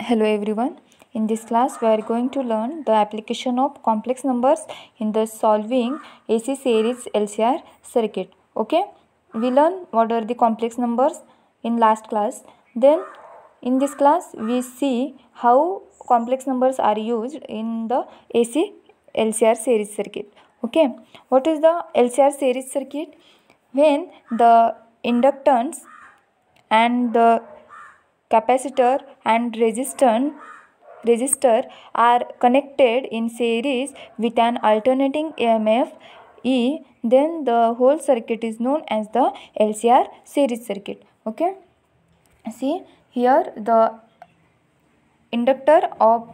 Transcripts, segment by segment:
Hello everyone. In this class we are going to learn the application of complex numbers in the solving AC series LCR circuit. Okay. We learn what are the complex numbers in last class. Then in this class we see how complex numbers are used in the AC LCR series circuit. Okay. What is the LCR series circuit? When the inductance and the capacitor and resistor resistor are connected in series with an alternating EMF E then the whole circuit is known as the LCR series circuit okay see here the inductor of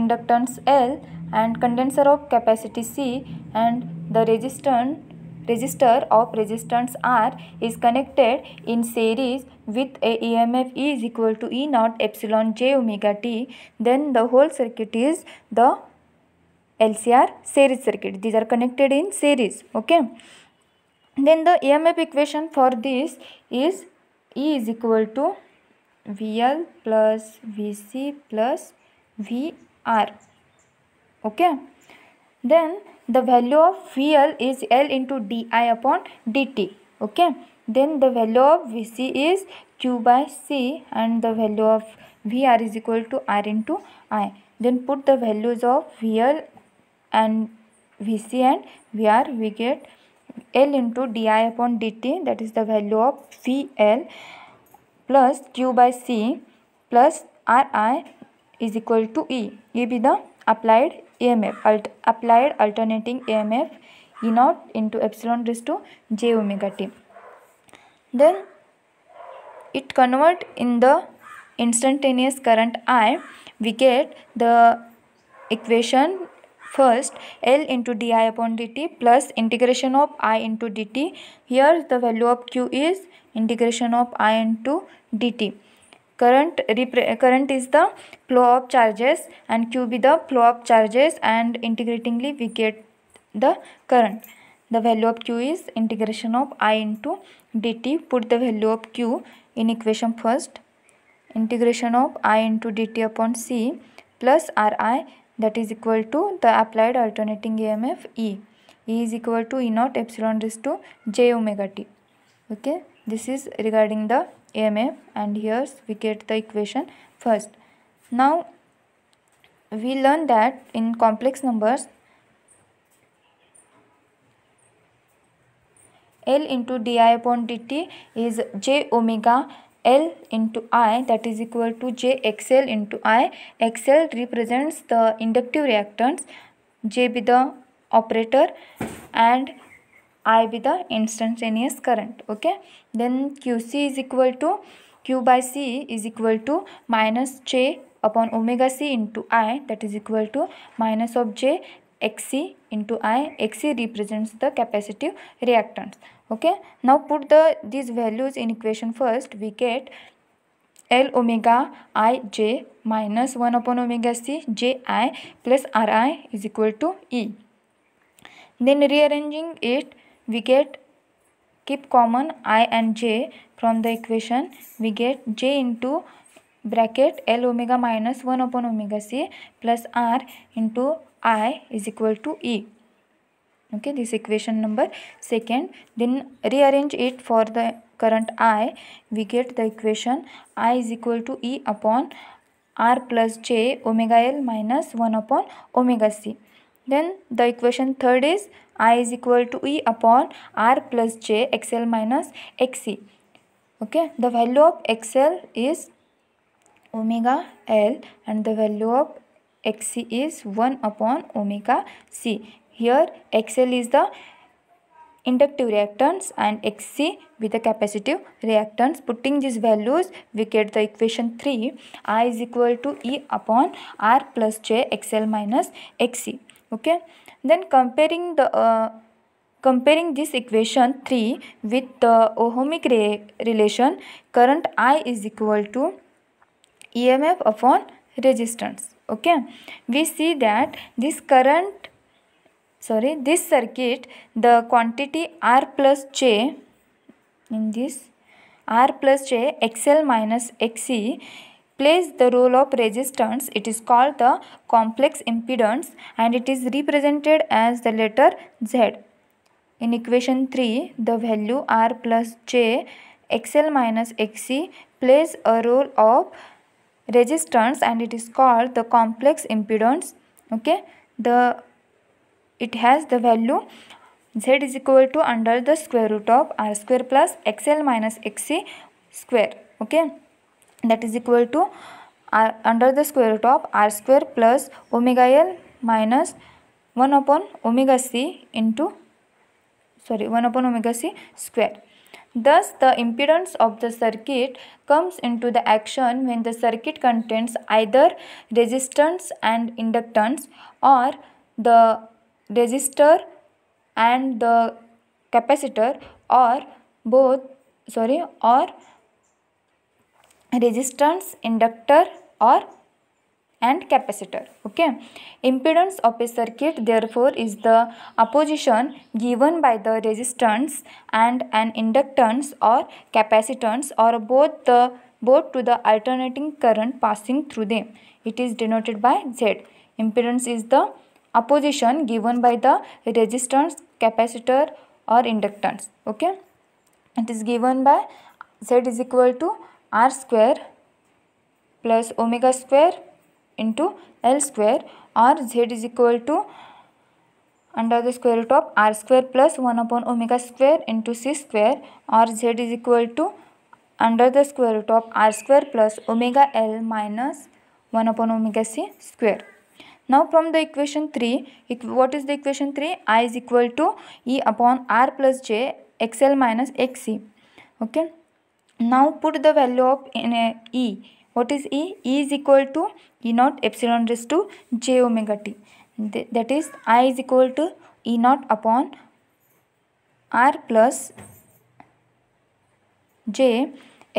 inductance L and condenser of capacity C and the resistance resistor of resistance R is connected in series with a EMF E is equal to E naught epsilon j omega t, then the whole circuit is the LCR series circuit. These are connected in series. Okay. Then the EMF equation for this is E is equal to VL plus VC plus VR. Okay. Then the value of VL is L into DI upon DT okay then the value of VC is Q by C and the value of VR is equal to R into I then put the values of VL and VC and VR we get L into DI upon DT that is the value of VL plus Q by C plus RI is equal to E. E be the applied EMF, alt applied alternating EMF E naught into epsilon raised to j omega t. Then it convert in the instantaneous current I, we get the equation first L into di upon dt plus integration of I into dt. Here the value of Q is integration of I into dt current current is the flow of charges and q be the flow of charges and integratingly we get the current the value of q is integration of i into dt put the value of q in equation first integration of i into dt upon c plus ri that is equal to the applied alternating emf e e is equal to e naught epsilon raised to j omega t okay this is regarding the EMF and here we get the equation first. Now we learn that in complex numbers L into di upon dt is j omega L into I that is equal to j XL into I. XL represents the inductive reactance, j be the operator and I be the instantaneous current. Okay. Then QC is equal to Q by C is equal to minus J upon omega C into I that is equal to minus of J xc into i xc represents the capacitive reactance okay now put the these values in equation first we get l omega i j minus 1 upon omega c j i plus r i is equal to e then rearranging it we get keep common i and j from the equation we get j into bracket l omega minus 1 upon omega c plus r into i is equal to e okay this equation number second then rearrange it for the current i we get the equation i is equal to e upon r plus j omega l minus 1 upon omega c then the equation third is I is equal to E upon R plus J XL minus XC. Okay, the value of XL is omega L and the value of XC is 1 upon omega C. Here XL is the inductive reactance and XC with the capacitive reactance. Putting these values we get the equation 3 I is equal to E upon R plus J XL minus XC. Okay. Then comparing the uh, comparing this equation 3 with the ohmic re relation current I is equal to EMF upon resistance okay we see that this current sorry this circuit the quantity r plus j in this r plus j xl minus xc plays the role of resistance. It is called the complex impedance and it is represented as the letter Z. In equation 3, the value R plus J XL minus XC plays a role of resistance and it is called the complex impedance. Okay, the it has the value z is equal to under the square root of r square plus xl minus xc square. Okay that is equal to r uh, under the square root of r square plus omega l minus 1 upon omega c into sorry 1 upon omega c square. Thus, the impedance of the circuit comes into the action when the circuit contains either resistance and inductance or the resistor and the capacitor or both sorry or resistance inductor or and capacitor okay impedance of a circuit therefore is the opposition given by the resistance and an inductance or capacitance or both the both to the alternating current passing through them it is denoted by z impedance is the opposition given by the resistance capacitor or inductance okay it is given by z is equal to R square plus omega square into L square और Z is equal to under the square root of R square plus one upon omega square into C square और Z is equal to under the square root of R square plus omega L minus one upon omega C from the equation three equation is the equation three I is equal to E upon R plus J x L minus X C okay Now put the value of in E. What is E? E is equal to E naught epsilon raised to j omega t. Th that is I is equal to E naught upon R plus j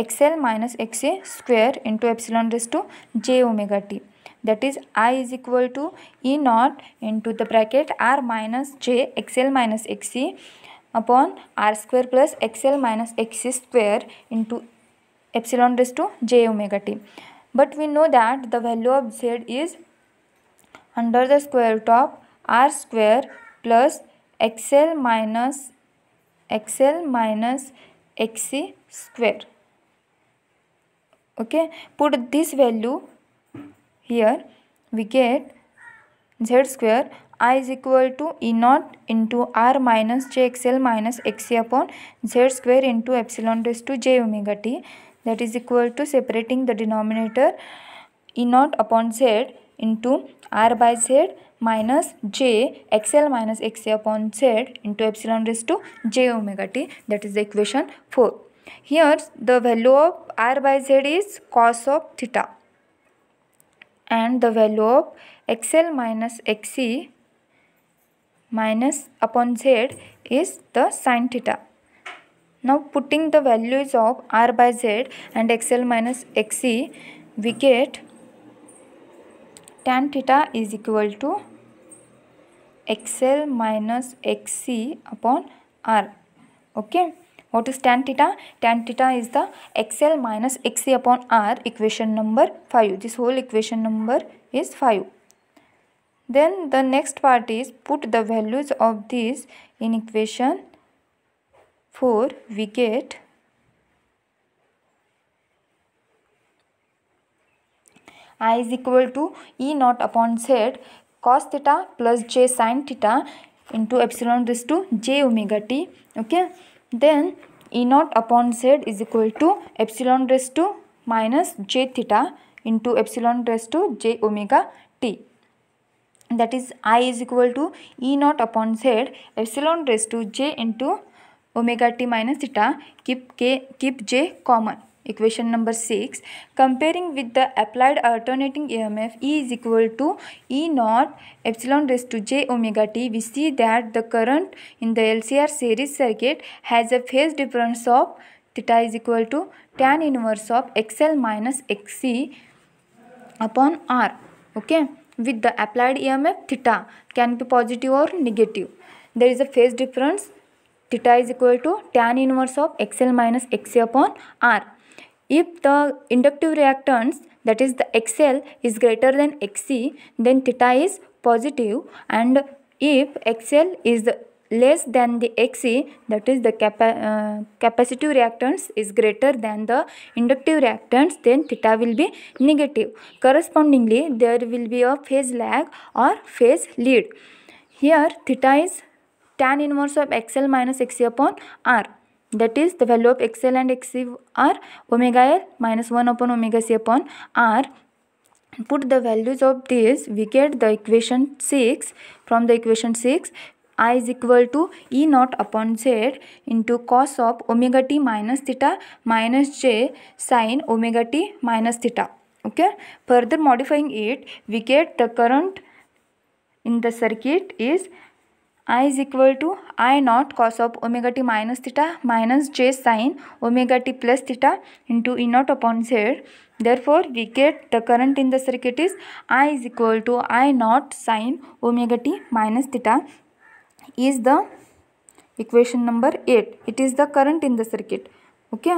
xl minus xa square into epsilon raised to j omega t. That is I is equal to E naught into the bracket R minus j xl minus xc upon r square plus xl minus xc square into epsilon raised to j omega t. But we know that the value of z is under the square root of r square plus xl minus xl minus xc square. Okay, put this value here we get z square i is equal to e naught into r minus jxl minus xc upon z square into epsilon raised to j omega t that is equal to separating the denominator e naught upon z into r by z minus j xl minus xc upon z into epsilon raised to j omega t that is the equation 4. Here the value of r by z is cos of theta and the value of xl minus xc minus upon z is the sine theta. Now putting the values of r by z and xl minus xc we get tan theta is equal to xl minus xc upon r. Okay. What is tan theta? Tan theta is the xl minus xc upon r equation number 5. This whole equation number is 5. Then the next part is put the values of this in equation 4 we get i is equal to e naught upon z cos theta plus j sin theta into epsilon raised to j omega t okay then e naught upon z is equal to epsilon raised to minus j theta into epsilon raised to j omega t that is i is equal to e naught upon z epsilon raised to j into omega t minus theta keep k keep j common equation number 6 comparing with the applied alternating emf e is equal to e naught epsilon raised to j omega t we see that the current in the lcr series circuit has a phase difference of theta is equal to tan inverse of xl minus xc upon r okay with the applied EMF theta can be positive or negative. There is a phase difference theta is equal to tan inverse of XL minus XC upon R. If the inductive reactance that is the XL is greater than XC then theta is positive and if XL is less than the Xc that is the capa uh, capacitive reactance is greater than the inductive reactance then theta will be negative. Correspondingly there will be a phase lag or phase lead. Here theta is tan inverse of XL minus XC upon R that is the value of XL and XC are omega L minus 1 upon omega C upon R put the values of this we get the equation 6 from the equation 6 i is equal to e naught upon z into cos of omega t minus theta minus j sine omega t minus theta okay further modifying it we get the current in the circuit is i is equal to i naught cos of omega t minus theta minus j sine omega t plus theta into e naught upon z therefore we get the current in the circuit is i is equal to i naught sine omega t minus theta is the equation number 8 it is the current in the circuit okay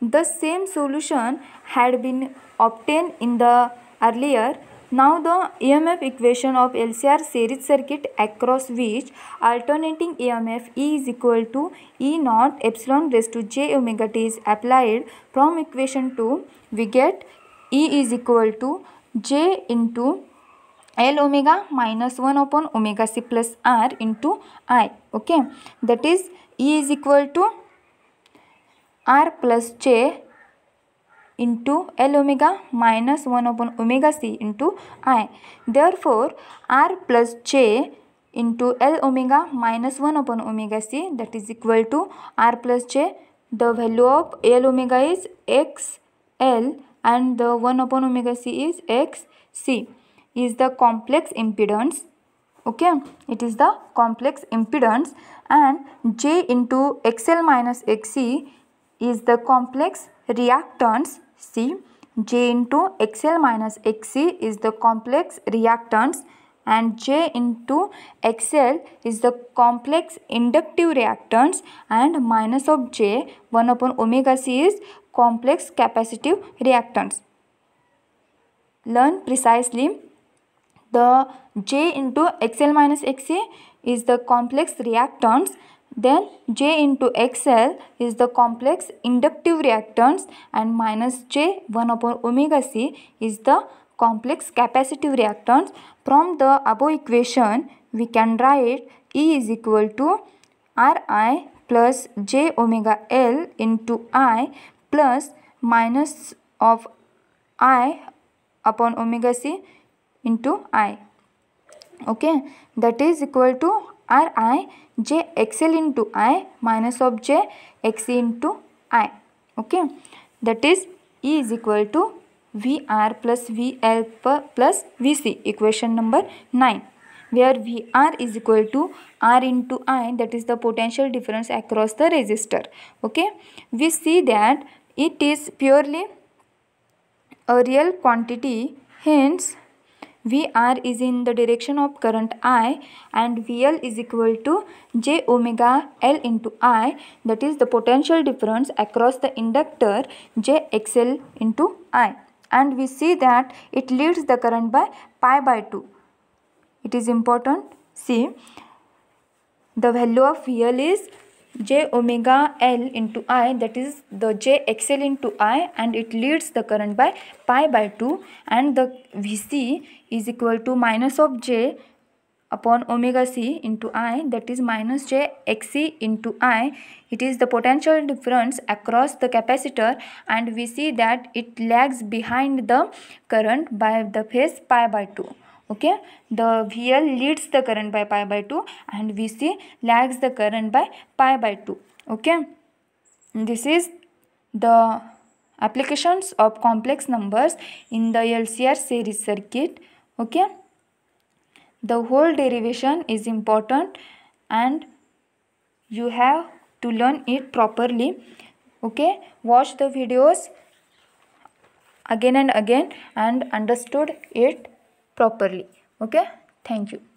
the same solution had been obtained in the earlier now the EMF equation of LCR series circuit across which alternating EMF E is equal to E naught epsilon raised to j omega t is applied from equation 2 we get E is equal to j into L omega minus one upon omega C plus R into I okay that is E is equal to R plus J into L omega minus one upon omega C into I therefore R plus J into L omega minus one upon omega C that is equal to R plus J the value of L omega is X L and the one upon omega C is x C is the complex impedance okay it is the complex impedance and j into xl minus xc is the complex reactance c j into xl minus xc is the complex reactance and j into xl is the complex inductive reactance and minus of j 1 upon omega c is complex capacitive reactance learn precisely the J into Xl minus Xc is the complex reactants then J into XL is the complex inductive reactants and minus J 1 upon omega C is the complex capacitive reactants. From the above equation we can write E is equal to Ri plus J omega L into I plus minus of I upon omega C into I. Okay, that is equal to R I J XL into I minus of J into I. Okay, that is E is equal to VR plus VL plus VC equation number 9 where VR is equal to R into I that is the potential difference across the resistor okay we see that it is purely a real quantity hence VR is in the direction of current I and VL is equal to j omega L into I that is the potential difference across the inductor j XL into I and we see that it leads the current by pi by 2. It is important see the value of VL is j omega L into I that is the j XL into I and it leads the current by pi by 2 and the VC is equal to minus of j upon omega C into I that is minus j XC into I. It is the potential difference across the capacitor and we see that it lags behind the current by the phase pi by 2 okay the vl leads the current by pi by 2 and vc lags the current by pi by 2 okay this is the applications of complex numbers in the lcr series circuit okay the whole derivation is important and you have to learn it properly okay watch the videos again and again and understood it properly okay thank you